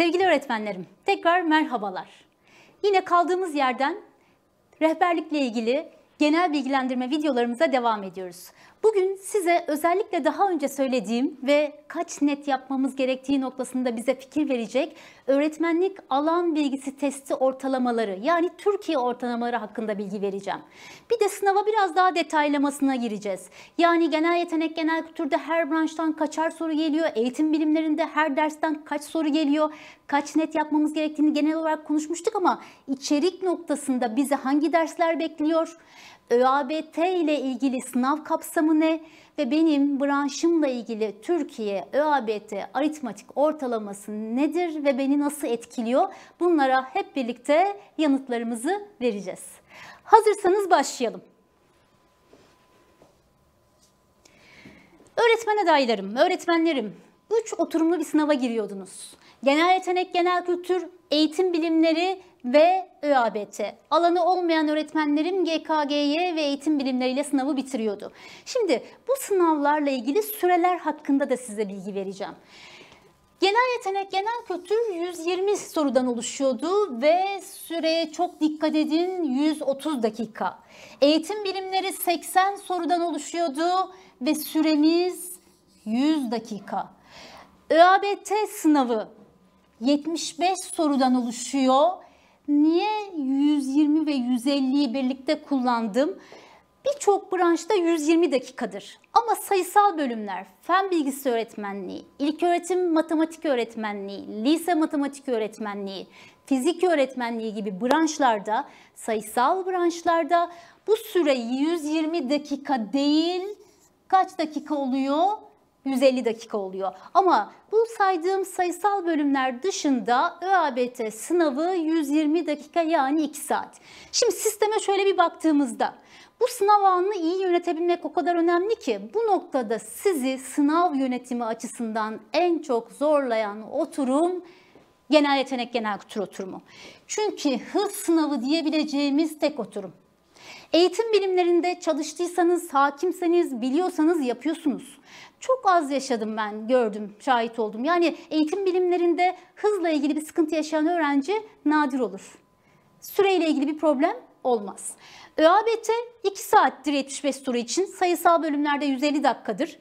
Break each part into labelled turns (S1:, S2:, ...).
S1: Sevgili öğretmenlerim, tekrar merhabalar. Yine kaldığımız yerden rehberlikle ilgili genel bilgilendirme videolarımıza devam ediyoruz. Bugün size özellikle daha önce söylediğim ve kaç net yapmamız gerektiği noktasında bize fikir verecek öğretmenlik alan bilgisi testi ortalamaları yani Türkiye ortalamaları hakkında bilgi vereceğim. Bir de sınava biraz daha detaylamasına gireceğiz. Yani genel yetenek, genel kültürde her branştan kaçar soru geliyor, eğitim bilimlerinde her dersten kaç soru geliyor, kaç net yapmamız gerektiğini genel olarak konuşmuştuk ama içerik noktasında bize hangi dersler bekliyor? ÖABT ile ilgili sınav kapsamı ne ve benim branşımla ilgili Türkiye ÖABT aritmatik ortalaması nedir ve beni nasıl etkiliyor? Bunlara hep birlikte yanıtlarımızı vereceğiz. Hazırsanız başlayalım. Öğretmen adaylarım, öğretmenlerim, 3 oturumlu bir sınava giriyordunuz. Genel yetenek, genel kültür, eğitim bilimleri ve ÖABT. Alanı olmayan öğretmenlerim GKGY ve eğitim bilimleriyle sınavı bitiriyordu. Şimdi bu sınavlarla ilgili süreler hakkında da size bilgi vereceğim. Genel yetenek, genel kültür 120 sorudan oluşuyordu ve süreye çok dikkat edin 130 dakika. Eğitim bilimleri 80 sorudan oluşuyordu ve süremiz 100 dakika. ÖABT sınavı 75 sorudan oluşuyor niye 120 ve 150'yi birlikte kullandım? Birçok branşta 120 dakikadır. Ama sayısal bölümler, fen bilgisi öğretmenliği, ilköğretim matematik öğretmenliği, lise matematik öğretmenliği, fizik öğretmenliği gibi branşlarda, sayısal branşlarda bu süre 120 dakika değil kaç dakika oluyor? 150 dakika oluyor. Ama bu saydığım sayısal bölümler dışında ÖABT sınavı 120 dakika yani 2 saat. Şimdi sisteme şöyle bir baktığımızda bu sınav anını iyi yönetebilmek o kadar önemli ki bu noktada sizi sınav yönetimi açısından en çok zorlayan oturum genel yetenek genel kültür oturumu. Çünkü hız sınavı diyebileceğimiz tek oturum. Eğitim bilimlerinde çalıştıysanız, hakimseniz, biliyorsanız yapıyorsunuz çok az yaşadım ben, gördüm, şahit oldum. Yani eğitim bilimlerinde hızla ilgili bir sıkıntı yaşayan öğrenci nadir olur. Süreyle ilgili bir problem olmaz. ÖABT 2 saattir 75 soru için, sayısal bölümlerde 150 dakikadır.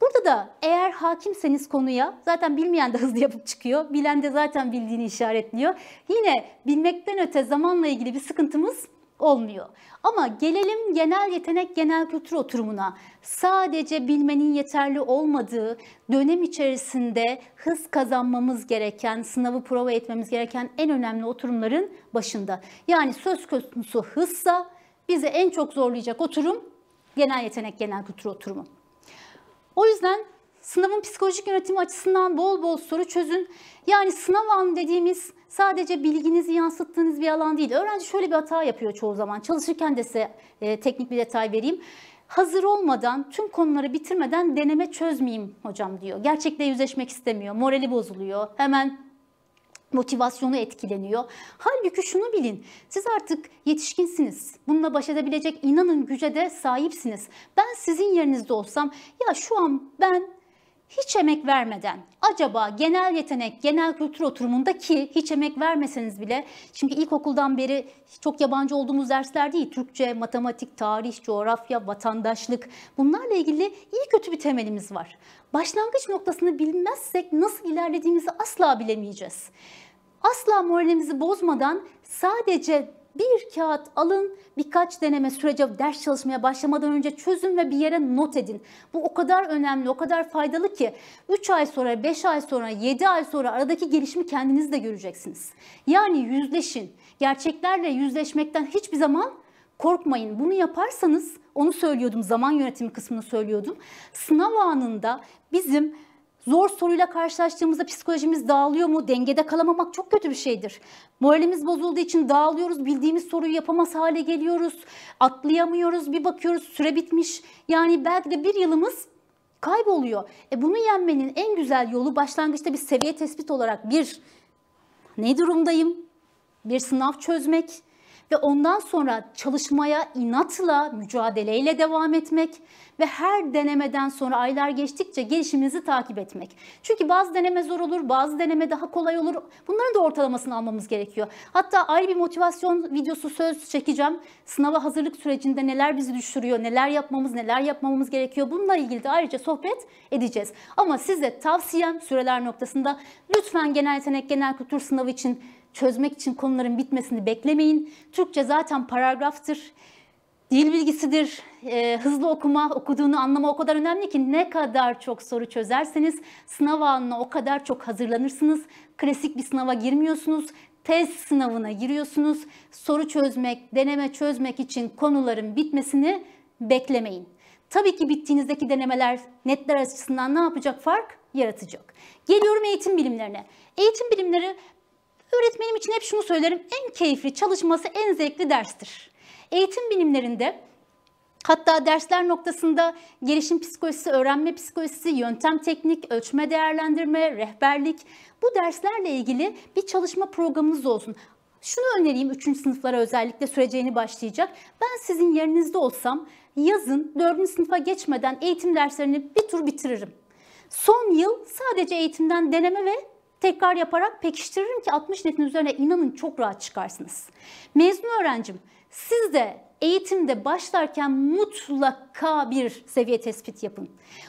S1: Burada da eğer hakimseniz konuya, zaten bilmeyen de hızlı yapıp çıkıyor, bilen de zaten bildiğini işaretliyor. Yine bilmekten öte zamanla ilgili bir sıkıntımız olmuyor. Ama gelelim genel yetenek genel kültür oturumuna. Sadece bilmenin yeterli olmadığı, dönem içerisinde hız kazanmamız gereken, sınavı prova etmemiz gereken en önemli oturumların başında. Yani söz konusu hızsa bize en çok zorlayacak oturum genel yetenek genel kültür oturumu. O yüzden sınavın psikolojik yönetimi açısından bol bol soru çözün. Yani sınav anı dediğimiz sadece bilginizi yansıttığınız bir alan değil. Öğrenci şöyle bir hata yapıyor çoğu zaman. Çalışırken de size e, teknik bir detay vereyim hazır olmadan, tüm konuları bitirmeden deneme çözmeyeyim hocam diyor. Gerçekle yüzleşmek istemiyor, morali bozuluyor, hemen motivasyonu etkileniyor. Halbuki şunu bilin, siz artık yetişkinsiniz. Bununla baş edebilecek inanın güce de sahipsiniz. Ben sizin yerinizde olsam, ya şu an ben hiç emek vermeden acaba genel yetenek, genel kültür oturumunda ki hiç emek vermeseniz bile çünkü ilkokuldan beri çok yabancı olduğumuz dersler değil. Türkçe, matematik, tarih, coğrafya, vatandaşlık bunlarla ilgili iyi kötü bir temelimiz var. Başlangıç noktasını bilmezsek nasıl ilerlediğimizi asla bilemeyeceğiz. Asla moralimizi bozmadan sadece bir kağıt alın, birkaç deneme sürece ders çalışmaya başlamadan önce çözün ve bir yere not edin. Bu o kadar önemli, o kadar faydalı ki 3 ay sonra, 5 ay sonra, 7 ay sonra aradaki gelişimi kendiniz de göreceksiniz. Yani yüzleşin. Gerçeklerle yüzleşmekten hiçbir zaman korkmayın. Bunu yaparsanız onu söylüyordum, zaman yönetimi kısmını söylüyordum. Sınav anında bizim Zor soruyla karşılaştığımızda psikolojimiz dağılıyor mu? Dengede kalamamak çok kötü bir şeydir. Moralimiz bozulduğu için dağılıyoruz. Bildiğimiz soruyu yapamaz hale geliyoruz. Atlayamıyoruz. Bir bakıyoruz süre bitmiş. Yani belki de bir yılımız kayboluyor. E bunu yenmenin en güzel yolu başlangıçta bir seviye tespit olarak bir ne durumdayım? Bir sınav çözmek ve ondan sonra çalışmaya inatla, mücadeleyle devam etmek ve her denemeden sonra aylar geçtikçe gelişimimizi takip etmek. Çünkü bazı deneme zor olur, bazı deneme daha kolay olur. Bunların da ortalamasını almamız gerekiyor. Hatta ayrı bir motivasyon videosu söz çekeceğim. Sınava hazırlık sürecinde neler bizi düşürüyor, neler yapmamız, neler yapmamamız gerekiyor. Bununla ilgili de ayrıca sohbet edeceğiz. Ama size tavsiyem süreler noktasında lütfen genel yetenek, genel kültür sınavı için çözmek için konuların bitmesini beklemeyin. Türkçe zaten paragraftır, dil bilgisidir, e, hızlı okuma, okuduğunu anlama o kadar önemli ki ne kadar çok soru çözerseniz sınav anına o kadar çok hazırlanırsınız. Klasik bir sınava girmiyorsunuz test sınavına giriyorsunuz. Soru çözmek, deneme çözmek için konuların bitmesini beklemeyin. Tabii ki bittiğinizdeki denemeler netler açısından ne yapacak fark yaratacak. Geliyorum eğitim bilimlerine. Eğitim bilimleri öğretmenim için hep şunu söylerim. En keyifli, çalışması en zevkli derstir. Eğitim bilimlerinde Hatta dersler noktasında gelişim psikolojisi, öğrenme psikolojisi, yöntem teknik, ölçme değerlendirme, rehberlik bu derslerle ilgili bir çalışma programınız olsun. Şunu önereyim 3. sınıflara özellikle süreceğini başlayacak. Ben sizin yerinizde olsam yazın 4. sınıfa geçmeden eğitim derslerini bir tur bitiririm. Son yıl sadece eğitimden deneme ve tekrar yaparak pekiştiririm ki 60 netin üzerine inanın çok rahat çıkarsınız. Mezun öğrencim siz de eğitimde başlarken mutlaka bir seviye tespit yapın.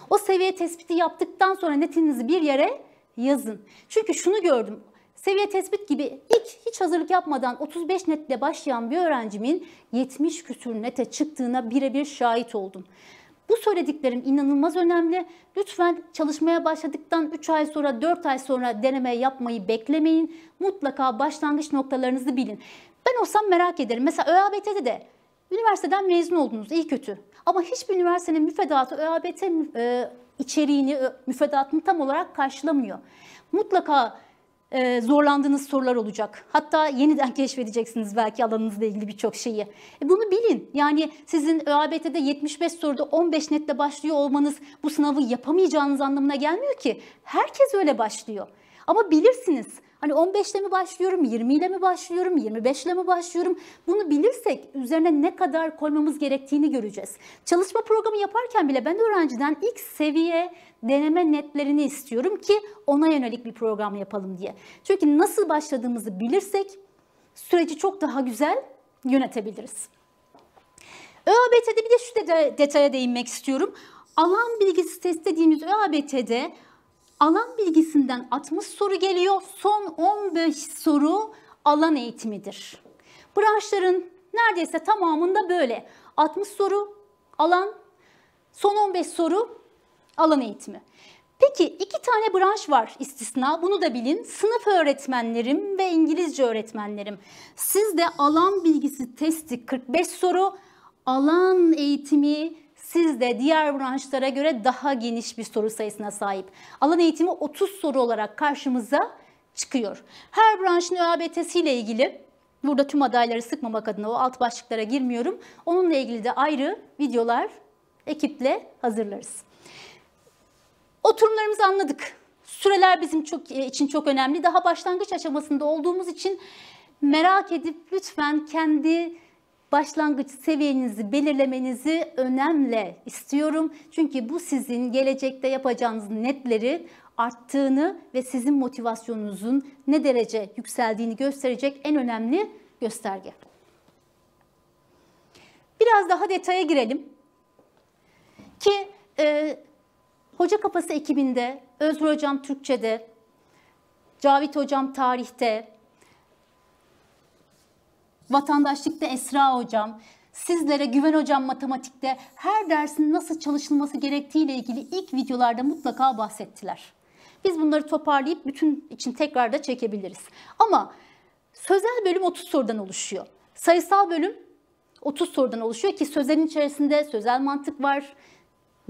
S1: O seviye tespiti yaptıktan sonra netinizi bir yere yazın. Çünkü şunu gördüm. Seviye tespit gibi ilk hiç hazırlık yapmadan 35 netle başlayan bir öğrencimin 70 küsür nete çıktığına birebir şahit oldum. Bu söylediklerim inanılmaz önemli. Lütfen çalışmaya başladıktan 3 ay sonra 4 ay sonra deneme yapmayı beklemeyin. Mutlaka başlangıç noktalarınızı bilin. Ben olsam merak ederim. Mesela ÖABT'de de Üniversiteden mezun oldunuz iyi kötü. Ama hiçbir üniversitenin müfredatı ÖABT e, içeriğini, müfredatını tam olarak karşılamıyor. Mutlaka e, zorlandığınız sorular olacak. Hatta yeniden keşfedeceksiniz belki alanınızla ilgili birçok şeyi. E, bunu bilin. Yani sizin ÖABT'de 75 soruda 15 netle başlıyor olmanız bu sınavı yapamayacağınız anlamına gelmiyor ki. Herkes öyle başlıyor. Ama bilirsiniz hani 15 ile mi başlıyorum, 20 ile mi başlıyorum, 25 ile mi başlıyorum? Bunu bilirsek üzerine ne kadar koymamız gerektiğini göreceğiz. Çalışma programı yaparken bile ben öğrenciden ilk seviye deneme netlerini istiyorum ki ona yönelik bir program yapalım diye. Çünkü nasıl başladığımızı bilirsek süreci çok daha güzel yönetebiliriz. ÖABT'de bir de şu detaya değinmek istiyorum. Alan bilgisi test dediğimiz ÖABT'de Alan bilgisinden 60 soru geliyor. Son 15 soru alan eğitimidir. Branşların neredeyse tamamında böyle. 60 soru alan, son 15 soru alan eğitimi. Peki iki tane branş var istisna bunu da bilin. Sınıf öğretmenlerim ve İngilizce öğretmenlerim. Siz de alan bilgisi testi 45 soru, alan eğitimi siz de diğer branşlara göre daha geniş bir soru sayısına sahip. Alan eğitimi 30 soru olarak karşımıza çıkıyor. Her branşın ÖABT'siyle ilgili burada tüm adayları sıkmamak adına o alt başlıklara girmiyorum. Onunla ilgili de ayrı videolar ekiple hazırlarız. Oturumlarımızı anladık. Süreler bizim çok, e, için çok önemli. Daha başlangıç aşamasında olduğumuz için merak edip lütfen kendi başlangıç seviyenizi belirlemenizi önemli istiyorum. Çünkü bu sizin gelecekte yapacağınız netleri arttığını ve sizin motivasyonunuzun ne derece yükseldiğini gösterecek en önemli gösterge. Biraz daha detaya girelim. Ki e, Hoca Kafası ekibinde Özgür Hocam Türkçe'de, Cavit Hocam Tarih'te, vatandaşlıkta Esra hocam, sizlere Güven Hocam matematikte her dersin nasıl çalışılması gerektiğiyle ilgili ilk videolarda mutlaka bahsettiler. Biz bunları toparlayıp bütün için tekrar da çekebiliriz. Ama sözel bölüm 30 sorudan oluşuyor. Sayısal bölüm 30 sorudan oluşuyor ki sözelin içerisinde sözel mantık var,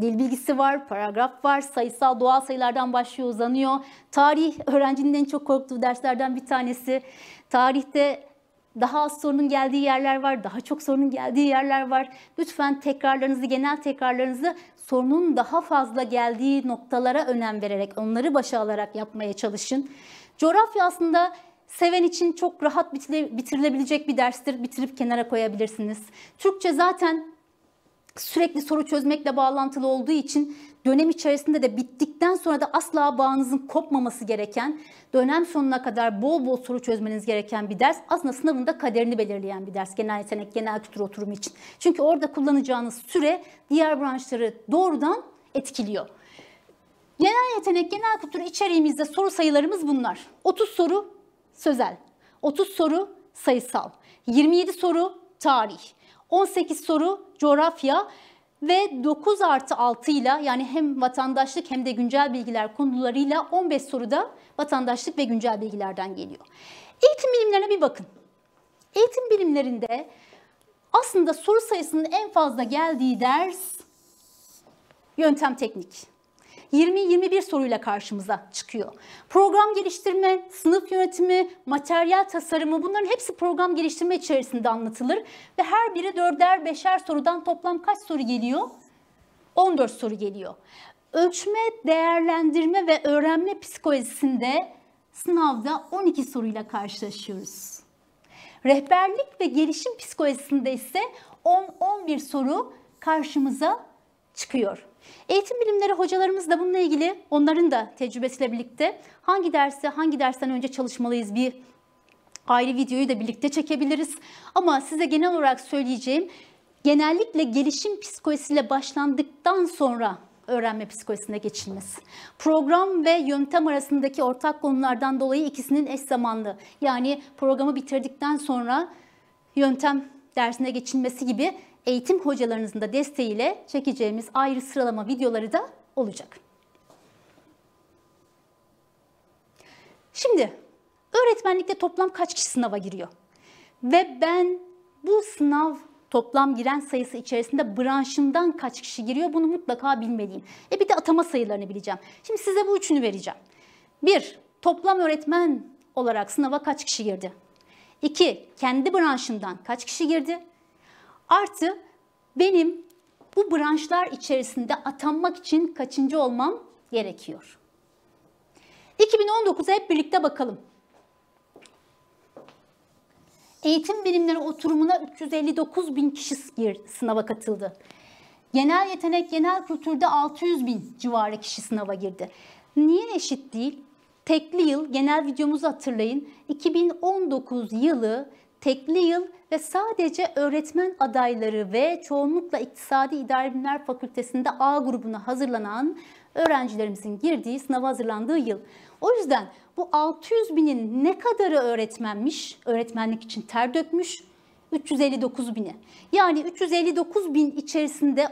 S1: dil bilgisi var, paragraf var, sayısal doğal sayılardan başlıyor uzanıyor. Tarih öğrencinin en çok korktuğu derslerden bir tanesi. Tarihte daha az sorunun geldiği yerler var, daha çok sorunun geldiği yerler var. Lütfen tekrarlarınızı, genel tekrarlarınızı sorunun daha fazla geldiği noktalara önem vererek, onları başa alarak yapmaya çalışın. Coğrafya aslında seven için çok rahat bitirilebilecek bir derstir. Bitirip kenara koyabilirsiniz. Türkçe zaten sürekli soru çözmekle bağlantılı olduğu için dönem içerisinde de bittikten sonra da asla bağınızın kopmaması gereken, dönem sonuna kadar bol bol soru çözmeniz gereken bir ders. Aslında sınavında kaderini belirleyen bir ders genel yetenek, genel kültür oturumu için. Çünkü orada kullanacağınız süre diğer branşları doğrudan etkiliyor. Genel yetenek, genel kültür içeriğimizde soru sayılarımız bunlar. 30 soru sözel, 30 soru sayısal, 27 soru tarih, 18 soru coğrafya ve 9 artı 6 ile yani hem vatandaşlık hem de güncel bilgiler konularıyla 15 soruda vatandaşlık ve güncel bilgilerden geliyor. Eğitim bilimlerine bir bakın. Eğitim bilimlerinde aslında soru sayısının en fazla geldiği ders yöntem teknik. 20-21 soruyla karşımıza çıkıyor. Program geliştirme, sınıf yönetimi, materyal tasarımı bunların hepsi program geliştirme içerisinde anlatılır. Ve her biri dörder beşer sorudan toplam kaç soru geliyor? 14 soru geliyor. Ölçme, değerlendirme ve öğrenme psikolojisinde sınavda 12 soruyla karşılaşıyoruz. Rehberlik ve gelişim psikolojisinde ise 10-11 soru karşımıza çıkıyor. Eğitim bilimleri hocalarımız da bununla ilgili onların da tecrübesiyle birlikte hangi dersi hangi dersten önce çalışmalıyız bir ayrı videoyu da birlikte çekebiliriz. Ama size genel olarak söyleyeceğim genellikle gelişim psikolojisiyle başlandıktan sonra öğrenme psikolojisine geçilmesi. Program ve yöntem arasındaki ortak konulardan dolayı ikisinin eş zamanlı yani programı bitirdikten sonra yöntem dersine geçilmesi gibi eğitim hocalarınızın da desteğiyle çekeceğimiz ayrı sıralama videoları da olacak. Şimdi öğretmenlikte toplam kaç kişi sınava giriyor? Ve ben bu sınav toplam giren sayısı içerisinde branşımdan kaç kişi giriyor bunu mutlaka bilmeliyim. E bir de atama sayılarını bileceğim. Şimdi size bu üçünü vereceğim. Bir Toplam öğretmen olarak sınava kaç kişi girdi? İki Kendi branşından kaç kişi girdi? Artı benim bu branşlar içerisinde atanmak için kaçıncı olmam gerekiyor? 2019'a hep birlikte bakalım. Eğitim bilimleri oturumuna 359 bin kişi sınava katıldı. Genel yetenek, genel kültürde 600 bin civarı kişi sınava girdi. Niye eşit değil? Tekli yıl, genel videomuzu hatırlayın. 2019 yılı tekli yıl ve sadece öğretmen adayları ve çoğunlukla İktisadi İdari Bilimler Fakültesi'nde A grubuna hazırlanan öğrencilerimizin girdiği, sınava hazırlandığı yıl. O yüzden bu 600 binin ne kadarı öğretmenmiş, öğretmenlik için ter dökmüş, 359 bini. Yani 359 bin içerisinde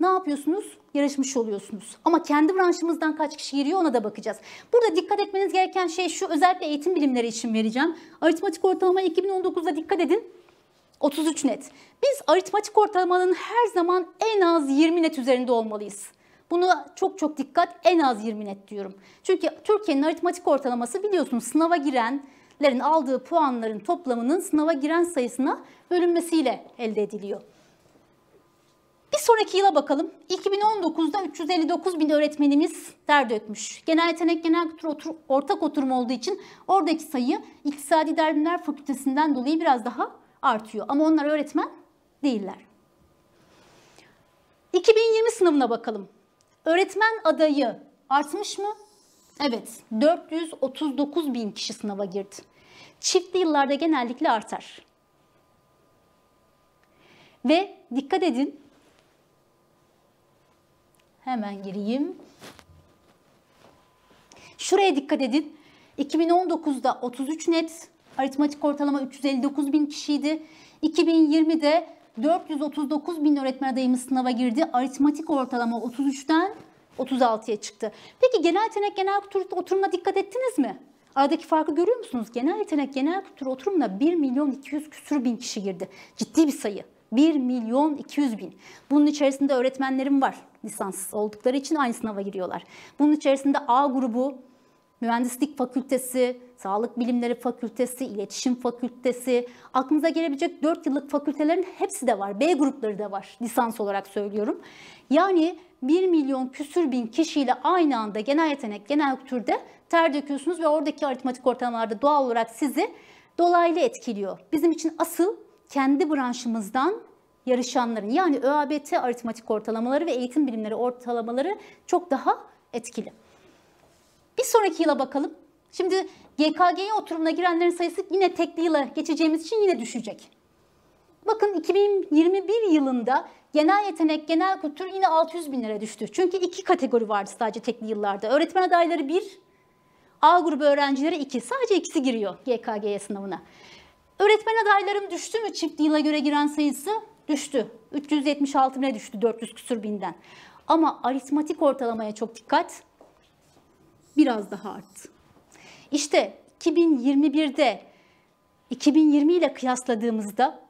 S1: ne yapıyorsunuz? Yarışmış oluyorsunuz. Ama kendi branşımızdan kaç kişi giriyor ona da bakacağız. Burada dikkat etmeniz gereken şey şu özellikle eğitim bilimleri için vereceğim. Aritmatik ortalama 2019'da dikkat edin. 33 net. Biz aritmatik ortalamanın her zaman en az 20 net üzerinde olmalıyız. Bunu çok çok dikkat en az 20 net diyorum. Çünkü Türkiye'nin aritmatik ortalaması biliyorsunuz sınava girenlerin aldığı puanların toplamının sınava giren sayısına bölünmesiyle elde ediliyor. Bir sonraki yıla bakalım. 2019'da 359 bin öğretmenimiz derdi ötmüş. Genel yetenek genel kültür otur, ortak oturum olduğu için oradaki sayı İktisadi Derimler Fakültesinden dolayı biraz daha artıyor. Ama onlar öğretmen değiller. 2020 sınavına bakalım. Öğretmen adayı artmış mı? Evet, 439 bin kişi sınava girdi. Çiftli yıllarda genellikle artar. Ve dikkat edin Hemen gireyim. Şuraya dikkat edin. 2019'da 33 net, aritmatik ortalama 359 bin kişiydi. 2020'de 439 bin öğretmen adayımız sınava girdi. Aritmatik ortalama 33'ten 36'ya çıktı. Peki genel yetenek, genel kültür oturuma dikkat ettiniz mi? Aradaki farkı görüyor musunuz? Genel yetenek, genel kültür oturumuna 1 milyon 200 küsür bin kişi girdi. Ciddi bir sayı. 1 milyon 200 bin. Bunun içerisinde öğretmenlerim var lisans oldukları için aynı sınava giriyorlar. Bunun içerisinde A grubu, mühendislik fakültesi, sağlık bilimleri fakültesi, iletişim fakültesi, aklınıza gelebilecek 4 yıllık fakültelerin hepsi de var. B grupları da var lisans olarak söylüyorum. Yani 1 milyon küsür bin kişiyle aynı anda genel yetenek, genel kültürde ter döküyorsunuz ve oradaki aritmatik ortamlarda doğal olarak sizi dolaylı etkiliyor. Bizim için asıl kendi branşımızdan yarışanların yani ÖABT aritmatik ortalamaları ve eğitim bilimleri ortalamaları çok daha etkili. Bir sonraki yıla bakalım. Şimdi GKG'ye oturumuna girenlerin sayısı yine tekli yıla geçeceğimiz için yine düşecek. Bakın 2021 yılında genel yetenek, genel kültür yine 600 bin lira düştü. Çünkü iki kategori vardı sadece tekli yıllarda. Öğretmen adayları bir, A grubu öğrencileri iki. Sadece ikisi giriyor GKG'ye sınavına. Öğretmen adaylarım düştü mü çift yıla göre giren sayısı? Düştü. 376 bine düştü 400 küsür binden. Ama aritmatik ortalamaya çok dikkat. Biraz daha arttı. İşte 2021'de 2020 ile kıyasladığımızda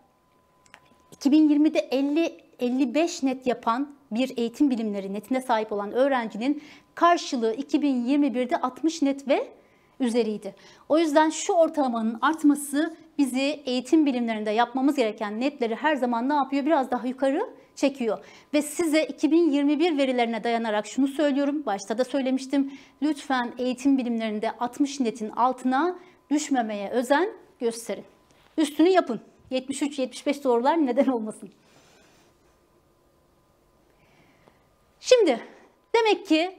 S1: 2020'de 50 55 net yapan bir eğitim bilimleri netine sahip olan öğrencinin karşılığı 2021'de 60 net ve üzeriydi. O yüzden şu ortalamanın artması bizi eğitim bilimlerinde yapmamız gereken netleri her zaman ne yapıyor? Biraz daha yukarı çekiyor. Ve size 2021 verilerine dayanarak şunu söylüyorum. Başta da söylemiştim. Lütfen eğitim bilimlerinde 60 netin altına düşmemeye özen gösterin. Üstünü yapın. 73-75 doğrular neden olmasın. Şimdi demek ki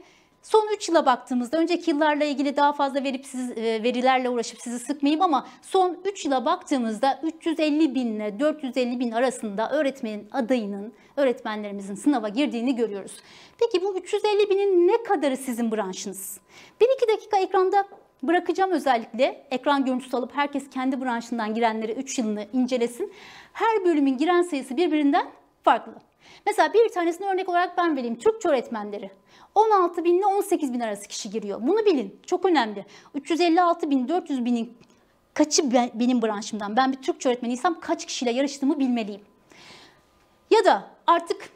S1: Son 3 yıla baktığımızda önceki yıllarla ilgili daha fazla verip siz, e, verilerle uğraşıp sizi sıkmayayım ama son 3 yıla baktığımızda 350 bin ile 450 bin arasında öğretmenin adayının, öğretmenlerimizin sınava girdiğini görüyoruz. Peki bu 350 binin ne kadarı sizin branşınız? 1-2 dakika ekranda Bırakacağım özellikle ekran görüntüsü alıp herkes kendi branşından girenleri 3 yılını incelesin. Her bölümün giren sayısı birbirinden farklı. Mesela bir tanesini örnek olarak ben vereyim. Türkçe öğretmenleri. 16 bin ile 18 bin arası kişi giriyor. Bunu bilin. Çok önemli. 356 bin, 400 binin kaçı benim branşımdan? Ben bir Türkçe öğretmeniysem kaç kişiyle yarıştığımı bilmeliyim. Ya da artık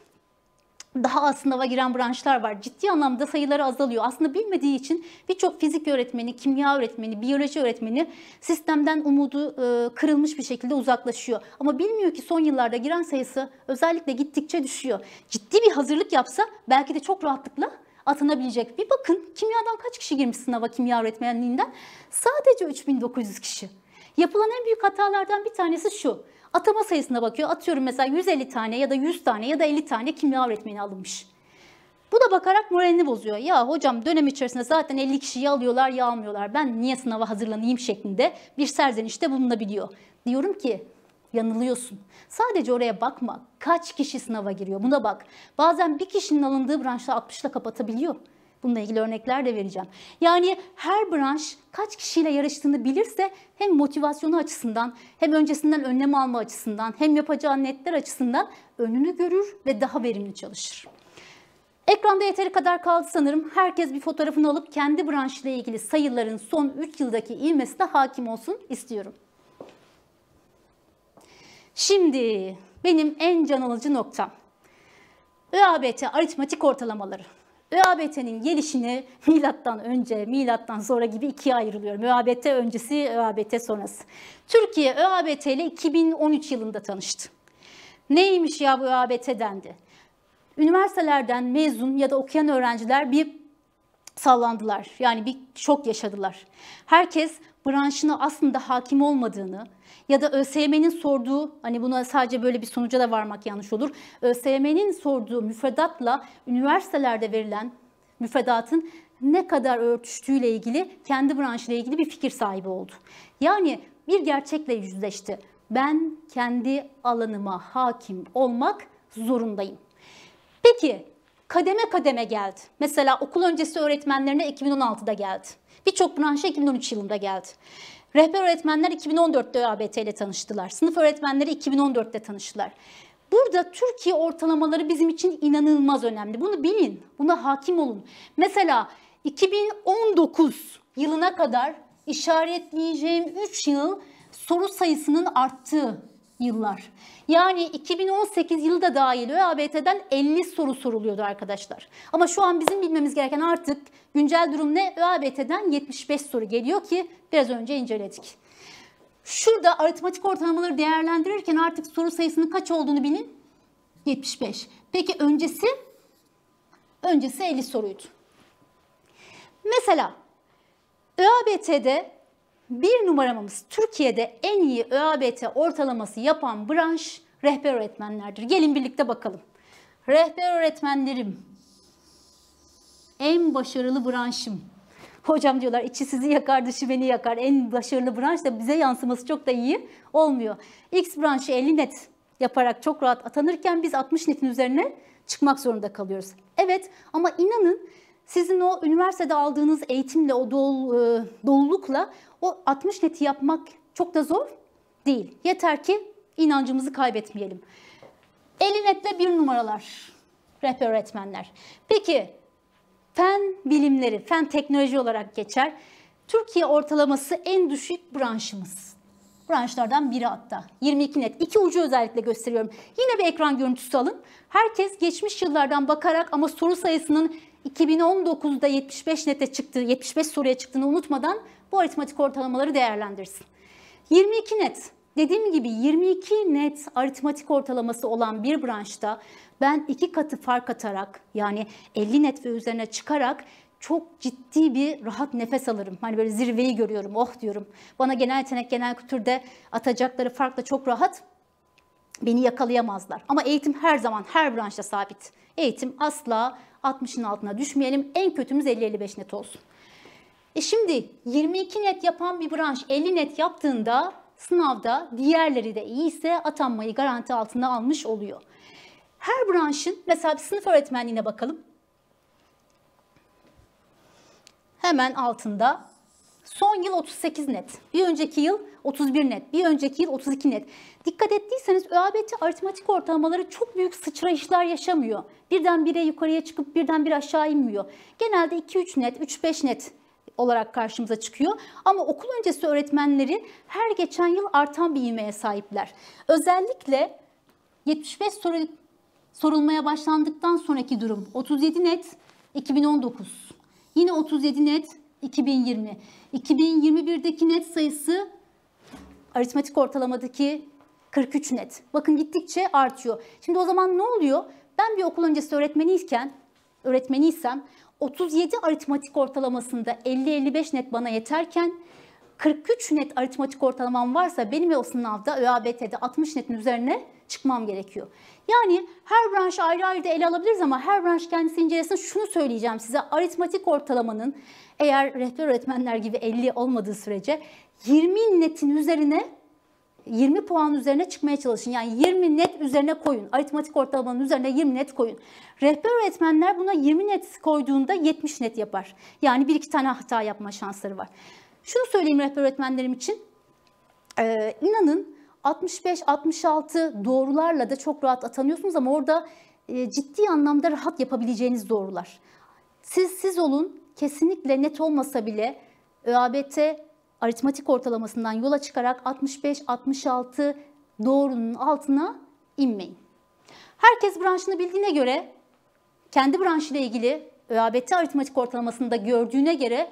S1: daha az sınava giren branşlar var. Ciddi anlamda sayıları azalıyor. Aslında bilmediği için birçok fizik öğretmeni, kimya öğretmeni, biyoloji öğretmeni sistemden umudu e, kırılmış bir şekilde uzaklaşıyor. Ama bilmiyor ki son yıllarda giren sayısı özellikle gittikçe düşüyor. Ciddi bir hazırlık yapsa belki de çok rahatlıkla atanabilecek. Bir bakın kimyadan kaç kişi girmiş sınava kimya öğretmenliğinden? Sadece 3900 kişi. Yapılan en büyük hatalardan bir tanesi şu. Atama sayısına bakıyor. Atıyorum mesela 150 tane ya da 100 tane ya da 50 tane kimya öğretmeni alınmış. Bu da bakarak moralini bozuyor. Ya hocam dönem içerisinde zaten 50 kişiyi alıyorlar ya almıyorlar. Ben niye sınava hazırlanayım şeklinde bir serzenişte bulunabiliyor. Diyorum ki yanılıyorsun. Sadece oraya bakma. Kaç kişi sınava giriyor buna bak. Bazen bir kişinin alındığı branşta 60'la kapatabiliyor. Bununla ilgili örnekler de vereceğim. Yani her branş kaç kişiyle yarıştığını bilirse hem motivasyonu açısından hem öncesinden önlem alma açısından hem yapacağı netler açısından önünü görür ve daha verimli çalışır. Ekranda yeteri kadar kaldı sanırım. Herkes bir fotoğrafını alıp kendi branşıyla ilgili sayıların son 3 yıldaki ivmesine hakim olsun istiyorum. Şimdi benim en can alıcı noktam. ÖABT aritmatik ortalamaları. ÖABT'nin gelişini milattan önce, milattan sonra gibi ikiye ayrılıyorum. ÖABT öncesi, ÖABT sonrası. Türkiye ÖABT ile 2013 yılında tanıştı. Neymiş ya bu ÖABT dendi. Üniversitelerden mezun ya da okuyan öğrenciler bir sallandılar. Yani bir şok yaşadılar. Herkes branşına aslında hakim olmadığını ya da ÖSYM'nin sorduğu hani buna sadece böyle bir sonuca da varmak yanlış olur. ÖSYM'nin sorduğu müfredatla üniversitelerde verilen müfredatın ne kadar örtüştüğüyle ilgili kendi branşıyla ilgili bir fikir sahibi oldu. Yani bir gerçekle yüzleşti. Ben kendi alanıma hakim olmak zorundayım. Peki kademe kademe geldi. Mesela okul öncesi öğretmenlerine 2016'da geldi. Birçok şey branşa 2013 yılında geldi. Rehber öğretmenler 2014'te ÖABT ile tanıştılar. Sınıf öğretmenleri 2014'te tanıştılar. Burada Türkiye ortalamaları bizim için inanılmaz önemli. Bunu bilin, buna hakim olun. Mesela 2019 yılına kadar işaretleyeceğim 3 yıl soru sayısının arttığı yıllar. Yani 2018 yılı da dahil ÖABT'den 50 soru soruluyordu arkadaşlar. Ama şu an bizim bilmemiz gereken artık güncel durum ne? ÖABT'den 75 soru geliyor ki biraz önce inceledik. Şurada aritmatik ortalamaları değerlendirirken artık soru sayısının kaç olduğunu bilin. 75. Peki öncesi? Öncesi 50 soruydu. Mesela ÖABT'de bir numaramız Türkiye'de en iyi ÖABT ortalaması yapan branş rehber öğretmenlerdir. Gelin birlikte bakalım. Rehber öğretmenlerim en başarılı branşım. Hocam diyorlar içi sizi yakar dışı beni yakar. En başarılı branş da bize yansıması çok da iyi olmuyor. X branşı 50 net yaparak çok rahat atanırken biz 60 netin üzerine çıkmak zorunda kalıyoruz. Evet ama inanın sizin o üniversitede aldığınız eğitimle, o dol, e, dolulukla o 60 neti yapmak çok da zor değil. Yeter ki inancımızı kaybetmeyelim. 50 netle bir numaralar rehber öğretmenler. Peki fen bilimleri, fen teknoloji olarak geçer. Türkiye ortalaması en düşük branşımız. Branşlardan biri hatta. 22 net. İki ucu özellikle gösteriyorum. Yine bir ekran görüntüsü alın. Herkes geçmiş yıllardan bakarak ama soru sayısının 2019'da 75 nete çıktı, 75 soruya çıktığını unutmadan bu aritmatik ortalamaları değerlendirsin. 22 net Dediğim gibi 22 net aritmatik ortalaması olan bir branşta ben iki katı fark atarak yani 50 net ve üzerine çıkarak çok ciddi bir rahat nefes alırım. Hani böyle zirveyi görüyorum, oh diyorum. Bana genel yetenek, genel kültürde atacakları fark çok rahat. Beni yakalayamazlar. Ama eğitim her zaman, her branşta sabit. Eğitim asla 60'ın altına düşmeyelim. En kötümüz 50-55 net olsun. E şimdi 22 net yapan bir branş 50 net yaptığında sınavda diğerleri de iyiyse atanmayı garanti altına almış oluyor. Her branşın mesela bir sınıf öğretmenliğine bakalım. Hemen altında Son yıl 38 net. Bir önceki yıl 31 net. Bir önceki yıl 32 net. Dikkat ettiyseniz ÖABT aritmatik ortalamaları çok büyük sıçrayışlar yaşamıyor. Birden bire yukarıya çıkıp birden birdenbire aşağı inmiyor. Genelde 2-3 net, 3-5 net olarak karşımıza çıkıyor. Ama okul öncesi öğretmenleri her geçen yıl artan bir ivmeye sahipler. Özellikle 75 soru sorulmaya başlandıktan sonraki durum 37 net 2019. Yine 37 net 2020. 2021'deki net sayısı aritmetik ortalamadaki 43 net. Bakın gittikçe artıyor. Şimdi o zaman ne oluyor? Ben bir okul öncesi öğretmeniyken, öğretmeniysem 37 aritmatik ortalamasında 50-55 net bana yeterken 43 net aritmatik ortalamam varsa benim o sınavda ÖABT'de 60 netin üzerine çıkmam gerekiyor. Yani her branş ayrı ayrı da ele alabiliriz ama her branş kendisi incelesin. Şunu söyleyeceğim size aritmatik ortalamanın eğer rehber öğretmenler gibi 50 olmadığı sürece 20 netin üzerine 20 puan üzerine çıkmaya çalışın. Yani 20 net üzerine koyun. Aritmatik ortalamanın üzerine 20 net koyun. Rehber öğretmenler buna 20 net koyduğunda 70 net yapar. Yani bir iki tane hata yapma şansları var. Şunu söyleyeyim rehber öğretmenlerim için. Ee, inanın 65-66 doğrularla da çok rahat atanıyorsunuz ama orada e, ciddi anlamda rahat yapabileceğiniz doğrular. Siz siz olun kesinlikle net olmasa bile ÖABT aritmatik ortalamasından yola çıkarak 65-66 doğrunun altına inmeyin. Herkes branşını bildiğine göre kendi branşıyla ilgili ÖABT aritmatik ortalamasında gördüğüne göre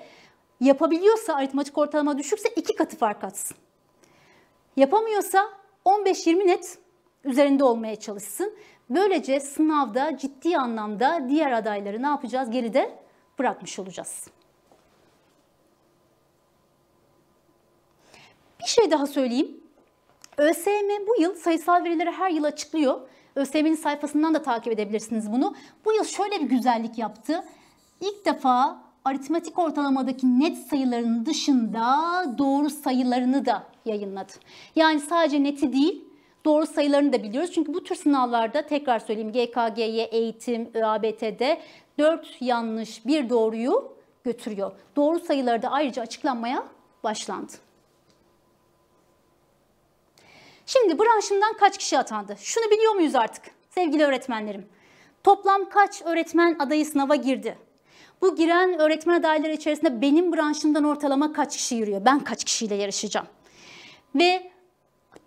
S1: yapabiliyorsa aritmatik ortalama düşükse iki katı fark atsın. Yapamıyorsa 15-20 net üzerinde olmaya çalışsın. Böylece sınavda ciddi anlamda diğer adayları ne yapacağız? Geride bırakmış olacağız. Bir şey daha söyleyeyim. ÖSYM bu yıl sayısal verileri her yıl açıklıyor. ÖSYM'nin sayfasından da takip edebilirsiniz bunu. Bu yıl şöyle bir güzellik yaptı. İlk defa Aritmetik ortalamadaki net sayıların dışında doğru sayılarını da yayınladı. Yani sadece neti değil doğru sayılarını da biliyoruz. Çünkü bu tür sınavlarda tekrar söyleyeyim GKG'ye, eğitim, ÖABT'de 4 yanlış bir doğruyu götürüyor. Doğru sayıları da ayrıca açıklanmaya başlandı. Şimdi branşımdan kaç kişi atandı? Şunu biliyor muyuz artık sevgili öğretmenlerim? Toplam kaç öğretmen adayı sınava girdi? Bu giren öğretmen adayları içerisinde benim branşımdan ortalama kaç kişi yürüyor? Ben kaç kişiyle yarışacağım? Ve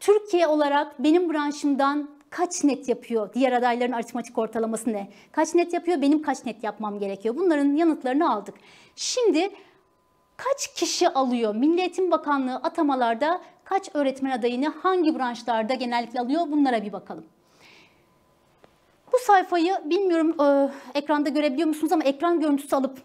S1: Türkiye olarak benim branşımdan kaç net yapıyor? Diğer adayların aritmatik ortalaması ne? Kaç net yapıyor? Benim kaç net yapmam gerekiyor? Bunların yanıtlarını aldık. Şimdi kaç kişi alıyor? Milli Eğitim Bakanlığı atamalarda kaç öğretmen adayını hangi branşlarda genellikle alıyor? Bunlara bir bakalım. Bu sayfayı bilmiyorum e, ekranda görebiliyor musunuz ama ekran görüntüsü alıp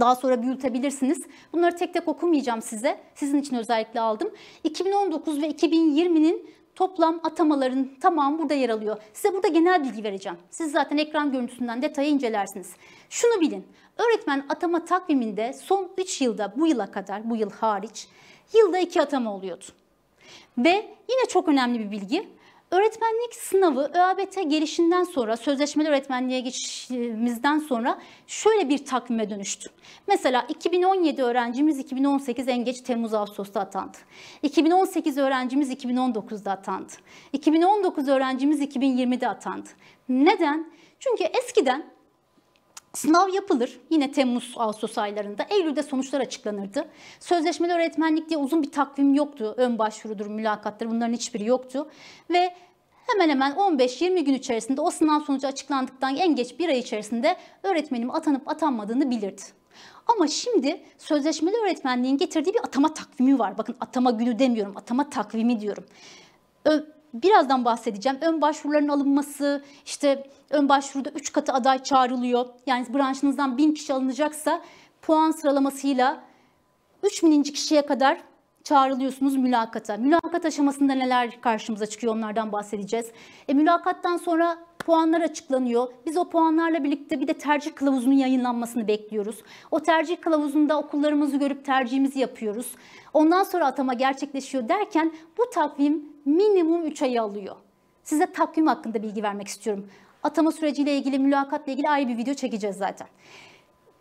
S1: daha sonra büyütebilirsiniz. Bunları tek tek okumayacağım size. Sizin için özellikle aldım. 2019 ve 2020'nin toplam atamaların tamamı burada yer alıyor. Size burada genel bilgi vereceğim. Siz zaten ekran görüntüsünden detayı incelersiniz. Şunu bilin, öğretmen atama takviminde son 3 yılda bu yıla kadar, bu yıl hariç, yılda 2 atama oluyordu. Ve yine çok önemli bir bilgi, Öğretmenlik sınavı ÖABT gelişinden sonra, sözleşmeli öğretmenliğe geçişimizden sonra şöyle bir takvime dönüştü. Mesela 2017 öğrencimiz 2018 en geç Temmuz-Ağustos'ta atandı. 2018 öğrencimiz 2019'da atandı. 2019 öğrencimiz 2020'de atandı. Neden? Çünkü eskiden Sınav yapılır. Yine Temmuz, Ağustos aylarında. Eylül'de sonuçlar açıklanırdı. Sözleşmeli öğretmenlik diye uzun bir takvim yoktu. Ön başvurudur, mülakattır bunların hiçbiri yoktu. Ve hemen hemen 15-20 gün içerisinde o sınav sonucu açıklandıktan en geç bir ay içerisinde öğretmenim atanıp atanmadığını bilirdi. Ama şimdi sözleşmeli öğretmenliğin getirdiği bir atama takvimi var. Bakın atama günü demiyorum, atama takvimi diyorum. Ö birazdan bahsedeceğim. Ön başvuruların alınması, işte ön başvuruda 3 katı aday çağrılıyor. Yani branşınızdan 1000 kişi alınacaksa puan sıralamasıyla 3000. kişiye kadar çağrılıyorsunuz mülakata. Mülakat aşamasında neler karşımıza çıkıyor onlardan bahsedeceğiz. E, mülakattan sonra puanlar açıklanıyor. Biz o puanlarla birlikte bir de tercih kılavuzunun yayınlanmasını bekliyoruz. O tercih kılavuzunda okullarımızı görüp tercihimizi yapıyoruz. Ondan sonra atama gerçekleşiyor derken bu takvim minimum 3 ayı alıyor. Size takvim hakkında bilgi vermek istiyorum. Atama süreciyle ilgili, mülakatla ilgili ayrı bir video çekeceğiz zaten.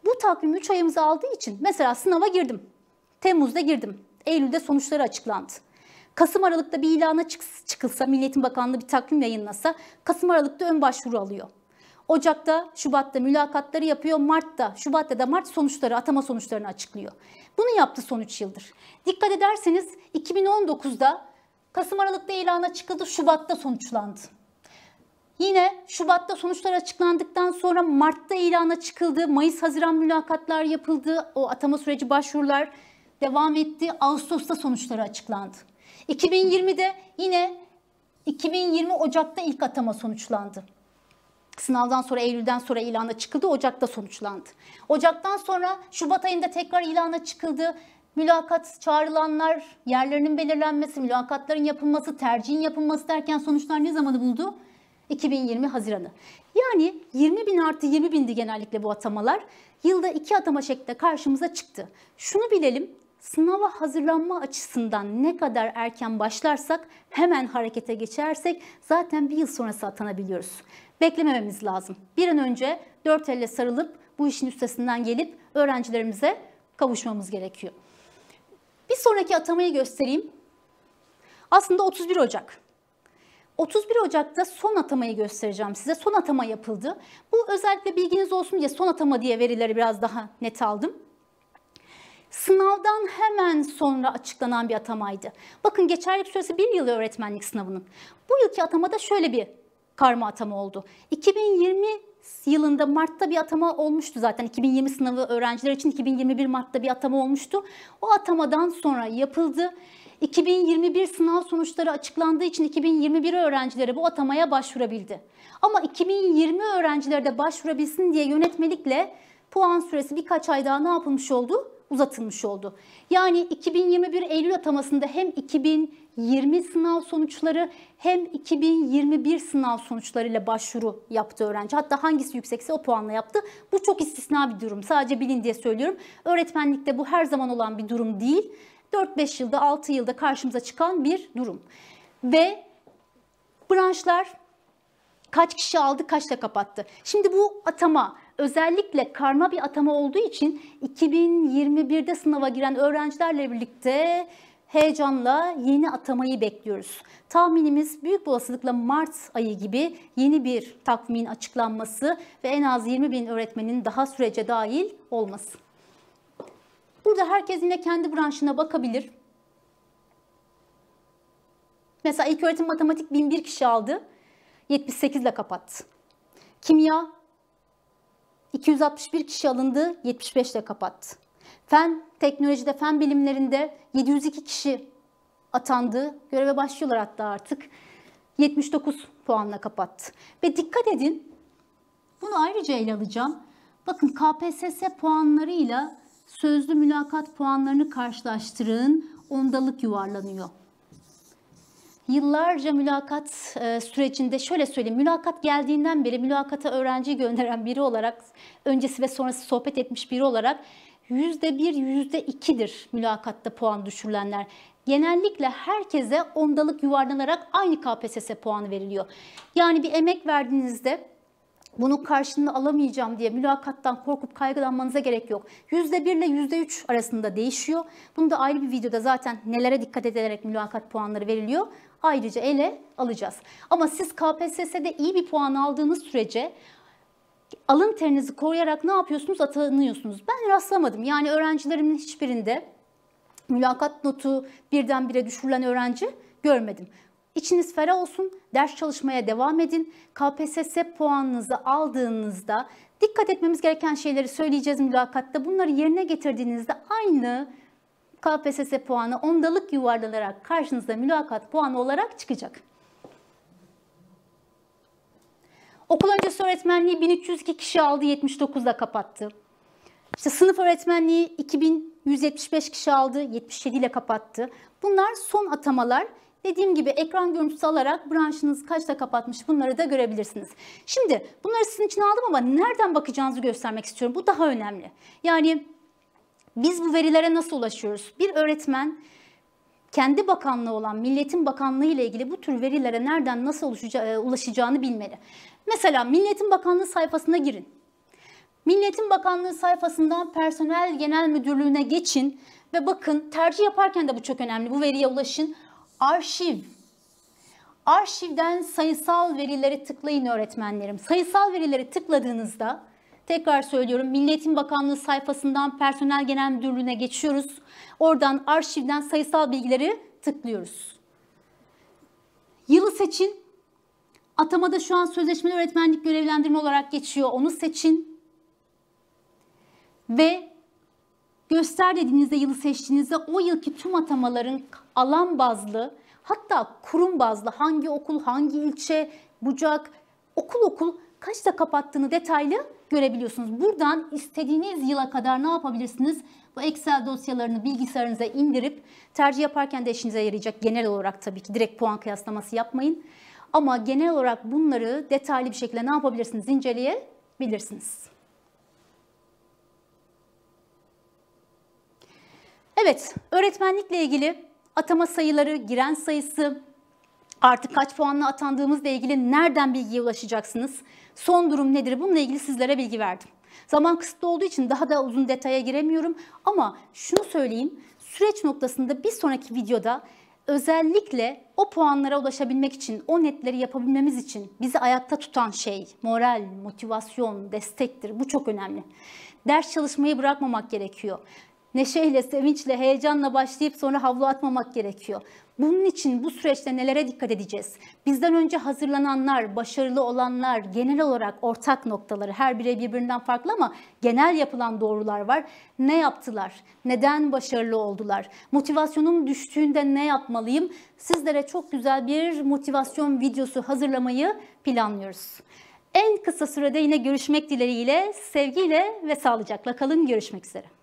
S1: Bu takvim 3 ayımızı aldığı için mesela sınava girdim. Temmuz'da girdim. Eylül'de sonuçları açıklandı. Kasım Aralık'ta bir ilana çıkılsa, Milliyetin Bakanlığı bir takvim yayınlasa Kasım Aralık'ta ön başvuru alıyor. Ocak'ta, Şubat'ta mülakatları yapıyor. Mart'ta, Şubat'ta da Mart sonuçları, atama sonuçlarını açıklıyor. Bunu yaptı son 3 yıldır. Dikkat ederseniz 2019'da Kasım Aralık'ta ilana çıkıldı, Şubat'ta sonuçlandı. Yine Şubat'ta sonuçlar açıklandıktan sonra Mart'ta ilana çıkıldı, Mayıs-Haziran mülakatlar yapıldı, o atama süreci başvurular devam etti, Ağustos'ta sonuçları açıklandı. 2020'de yine 2020 Ocak'ta ilk atama sonuçlandı. Sınavdan sonra Eylül'den sonra ilana çıkıldı, Ocak'ta sonuçlandı. Ocak'tan sonra Şubat ayında tekrar ilana çıkıldı. Mülakat çağrılanlar, yerlerinin belirlenmesi, mülakatların yapılması, tercihin yapılması derken sonuçlar ne zamanı buldu? 2020 Haziran'ı. Yani 20 bin artı 20 bindi genellikle bu atamalar. Yılda iki atama şeklinde karşımıza çıktı. Şunu bilelim, sınava hazırlanma açısından ne kadar erken başlarsak hemen harekete geçersek zaten bir yıl sonrası atanabiliyoruz. Beklemememiz lazım. Bir an önce dört elle sarılıp bu işin üstesinden gelip öğrencilerimize kavuşmamız gerekiyor. Bir sonraki atamayı göstereyim. Aslında 31 Ocak. 31 Ocak'ta son atamayı göstereceğim size. Son atama yapıldı. Bu özellikle bilginiz olsun diye son atama diye verileri biraz daha net aldım. Sınavdan hemen sonra açıklanan bir atamaydı. Bakın geçerlilik süresi bir yıl öğretmenlik sınavının. Bu yılki atamada şöyle bir karma atama oldu. 2020 yılında Mart'ta bir atama olmuştu zaten. 2020 sınavı öğrenciler için 2021 Mart'ta bir atama olmuştu. O atamadan sonra yapıldı. 2021 sınav sonuçları açıklandığı için 2021 öğrencileri bu atamaya başvurabildi. Ama 2020 öğrencileri de başvurabilsin diye yönetmelikle puan süresi birkaç ay daha ne yapılmış oldu? uzatılmış oldu. Yani 2021 Eylül atamasında hem 2020 sınav sonuçları hem 2021 sınav sonuçlarıyla başvuru yaptı öğrenci. Hatta hangisi yüksekse o puanla yaptı. Bu çok istisna bir durum. Sadece bilin diye söylüyorum. Öğretmenlikte bu her zaman olan bir durum değil. 4-5 yılda 6 yılda karşımıza çıkan bir durum. Ve branşlar kaç kişi aldı, kaçta kapattı. Şimdi bu atama özellikle karma bir atama olduğu için 2021'de sınava giren öğrencilerle birlikte heyecanla yeni atamayı bekliyoruz. Tahminimiz büyük olasılıkla Mart ayı gibi yeni bir takvimin açıklanması ve en az 20 bin öğretmenin daha sürece dahil olması. Burada herkes yine kendi branşına bakabilir. Mesela ilk öğretim matematik 1001 kişi aldı. 78 ile kapattı. Kimya 261 kişi alındı, 75 ile kapattı. Fen, teknolojide, fen bilimlerinde 702 kişi atandı. Göreve başlıyorlar hatta artık. 79 puanla kapattı. Ve dikkat edin, bunu ayrıca ele alacağım. Bakın KPSS puanlarıyla sözlü mülakat puanlarını karşılaştırın. Ondalık yuvarlanıyor yıllarca mülakat e, sürecinde şöyle söyleyeyim mülakat geldiğinden beri mülakata öğrenci gönderen biri olarak öncesi ve sonrası sohbet etmiş biri olarak yüzde bir yüzde ikidir mülakatta puan düşürülenler. Genellikle herkese ondalık yuvarlanarak aynı KPSS puanı veriliyor. Yani bir emek verdiğinizde bunun karşılığını alamayacağım diye mülakattan korkup kaygılanmanıza gerek yok. %1 ile %3 arasında değişiyor. Bunu da ayrı bir videoda zaten nelere dikkat edilerek mülakat puanları veriliyor ayrıca ele alacağız. Ama siz KPSS'de iyi bir puan aldığınız sürece alın terinizi koruyarak ne yapıyorsunuz? Atanıyorsunuz. Ben rastlamadım. Yani öğrencilerimin hiçbirinde mülakat notu birdenbire düşürülen öğrenci görmedim. İçiniz ferah olsun, ders çalışmaya devam edin. KPSS puanınızı aldığınızda dikkat etmemiz gereken şeyleri söyleyeceğiz mülakatta. Bunları yerine getirdiğinizde aynı KPSS puanı ondalık yuvarlanarak karşınıza mülakat puanı olarak çıkacak. Okul öncesi öğretmenliği 1302 kişi aldı 79'da kapattı. İşte sınıf öğretmenliği 2175 kişi aldı 77 ile kapattı. Bunlar son atamalar. Dediğim gibi ekran görüntüsü alarak branşınız kaçta kapatmış bunları da görebilirsiniz. Şimdi bunları sizin için aldım ama nereden bakacağınızı göstermek istiyorum. Bu daha önemli. Yani biz bu verilere nasıl ulaşıyoruz? Bir öğretmen kendi bakanlığı olan Milliyetin Bakanlığı ile ilgili bu tür verilere nereden nasıl e, ulaşacağını bilmeli. Mesela Milliyetin Bakanlığı sayfasına girin. Milliyetin Bakanlığı sayfasından Personel Genel Müdürlüğü'ne geçin ve bakın tercih yaparken de bu çok önemli. Bu veriye ulaşın. Arşiv. Arşivden sayısal verileri tıklayın öğretmenlerim. Sayısal verileri tıkladığınızda Tekrar söylüyorum Milliyetin Bakanlığı sayfasından Personel Genel Müdürlüğü'ne geçiyoruz. Oradan arşivden sayısal bilgileri tıklıyoruz. Yılı seçin. Atamada şu an sözleşmeli öğretmenlik görevlendirme olarak geçiyor. Onu seçin. Ve göster dediğinizde yılı seçtiğinizde o yılki tüm atamaların alan bazlı hatta kurum bazlı hangi okul, hangi ilçe, bucak, okul okul kaçta kapattığını detaylı görebiliyorsunuz. Buradan istediğiniz yıla kadar ne yapabilirsiniz? Bu Excel dosyalarını bilgisayarınıza indirip tercih yaparken de işinize yarayacak. Genel olarak tabii ki direkt puan kıyaslaması yapmayın. Ama genel olarak bunları detaylı bir şekilde ne yapabilirsiniz? İnceleyebilirsiniz. Evet, öğretmenlikle ilgili atama sayıları, giren sayısı, Artık kaç puanla atandığımızla ilgili nereden bilgiye ulaşacaksınız? Son durum nedir? Bununla ilgili sizlere bilgi verdim. Zaman kısıtlı olduğu için daha da uzun detaya giremiyorum ama şunu söyleyeyim. Süreç noktasında bir sonraki videoda özellikle o puanlara ulaşabilmek için, o netleri yapabilmemiz için bizi ayakta tutan şey moral, motivasyon, destektir. Bu çok önemli. Ders çalışmayı bırakmamak gerekiyor. Neşeyle, sevinçle, heyecanla başlayıp sonra havlu atmamak gerekiyor. Bunun için bu süreçte nelere dikkat edeceğiz? Bizden önce hazırlananlar, başarılı olanlar, genel olarak ortak noktaları her biri birbirinden farklı ama genel yapılan doğrular var. Ne yaptılar? Neden başarılı oldular? Motivasyonum düştüğünde ne yapmalıyım? Sizlere çok güzel bir motivasyon videosu hazırlamayı planlıyoruz. En kısa sürede yine görüşmek dileğiyle, sevgiyle ve sağlıcakla kalın. Görüşmek üzere.